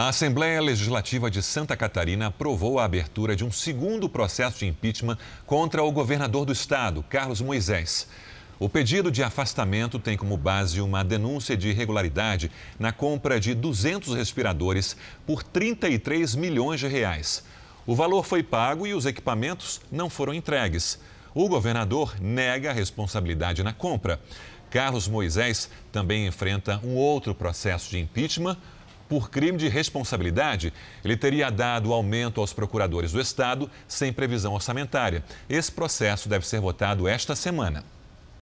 A Assembleia Legislativa de Santa Catarina aprovou a abertura de um segundo processo de impeachment contra o governador do estado, Carlos Moisés. O pedido de afastamento tem como base uma denúncia de irregularidade na compra de 200 respiradores por 33 milhões de reais. O valor foi pago e os equipamentos não foram entregues. O governador nega a responsabilidade na compra. Carlos Moisés também enfrenta um outro processo de impeachment por crime de responsabilidade, ele teria dado aumento aos procuradores do Estado sem previsão orçamentária. Esse processo deve ser votado esta semana.